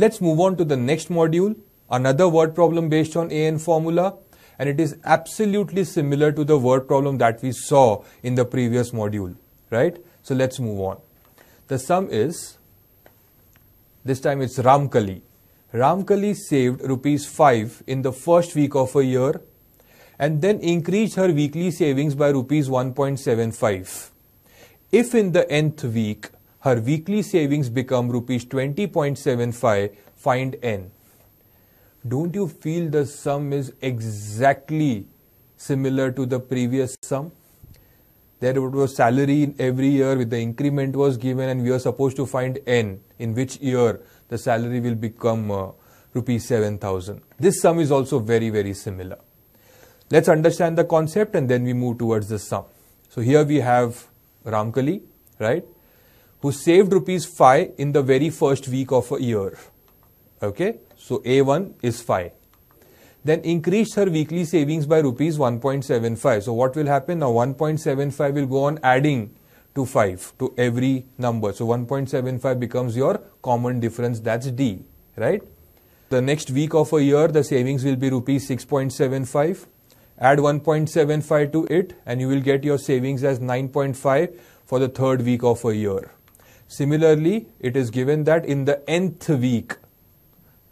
Let's move on to the next module, another word problem based on AN formula and it is absolutely similar to the word problem that we saw in the previous module, right? So let's move on. The sum is, this time it's Ramkali. Ramkali saved rupees 5 in the first week of a year and then increased her weekly savings by rupees 1.75. If in the nth week her weekly savings become rupees 20.75 find n don't you feel the sum is exactly similar to the previous sum there was salary in every year with the increment was given and we are supposed to find n in which year the salary will become uh, rupees 7000 this sum is also very very similar let's understand the concept and then we move towards the sum so here we have ramkali right who saved rupees 5 in the very first week of a year. Okay, so A1 is 5. Then increased her weekly savings by rupees 1.75. So what will happen now? 1.75 will go on adding to 5 to every number. So 1.75 becomes your common difference, that's D, right? The next week of a year, the savings will be rupees 6.75. Add 1.75 to it, and you will get your savings as 9.5 for the third week of a year. Similarly, it is given that in the nth week,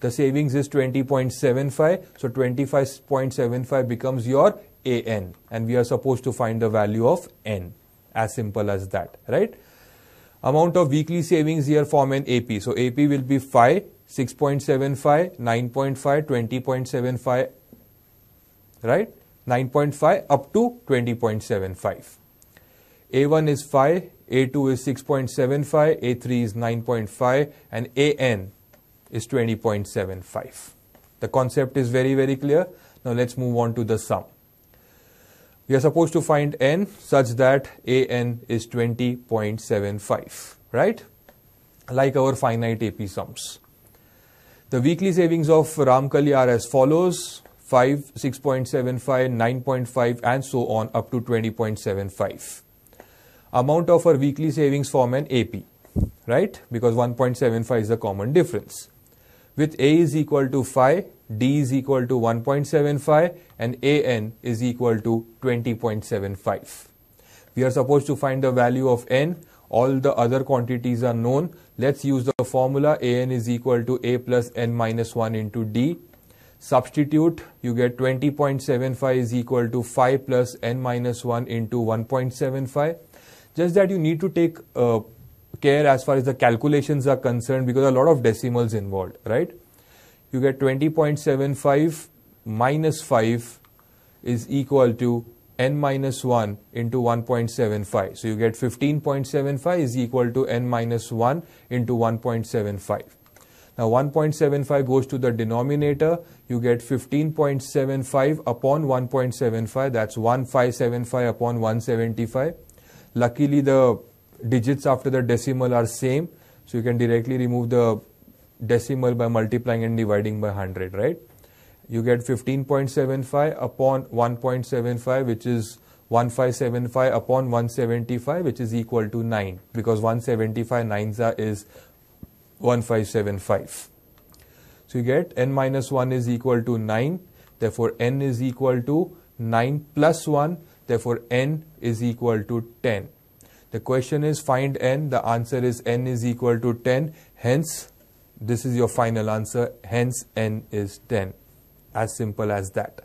the savings is 20.75. So 25.75 becomes your AN. And we are supposed to find the value of N. As simple as that, right? Amount of weekly savings here form an AP. So AP will be 5, 6.75, 9.5, 20.75, right? 9.5 up to 20.75. A1 is 5, a2 is 6.75, A3 is 9.5, and AN is 20.75. The concept is very, very clear. Now let's move on to the sum. We are supposed to find n such that AN is 20.75, right? Like our finite AP sums. The weekly savings of Ramkali are as follows 5, 6.75, 9.5, and so on up to 20.75 amount of our weekly savings form an AP, right? Because 1.75 is the common difference. With A is equal to 5, D is equal to 1.75 and AN is equal to 20.75. We are supposed to find the value of N. All the other quantities are known. Let's use the formula AN is equal to A plus N minus 1 into D. Substitute, you get 20.75 is equal to 5 plus N minus 1 into 1.75. Just that you need to take uh, care as far as the calculations are concerned because a lot of decimals involved, right? You get 20.75 minus 5 is equal to n minus 1 into 1.75. So you get 15.75 is equal to n minus 1 into 1.75. Now 1.75 goes to the denominator. You get 15.75 upon 1.75. That's 1575 upon 175. Luckily, the digits after the decimal are same. So you can directly remove the decimal by multiplying and dividing by 100, right? You get 15.75 upon 1.75, which is 1575 upon 175, which is equal to 9, because 175 nines are is 1575. So you get n minus 1 is equal to 9, therefore n is equal to 9 plus 1, Therefore, n is equal to 10. The question is find n. The answer is n is equal to 10. Hence, this is your final answer. Hence, n is 10. As simple as that.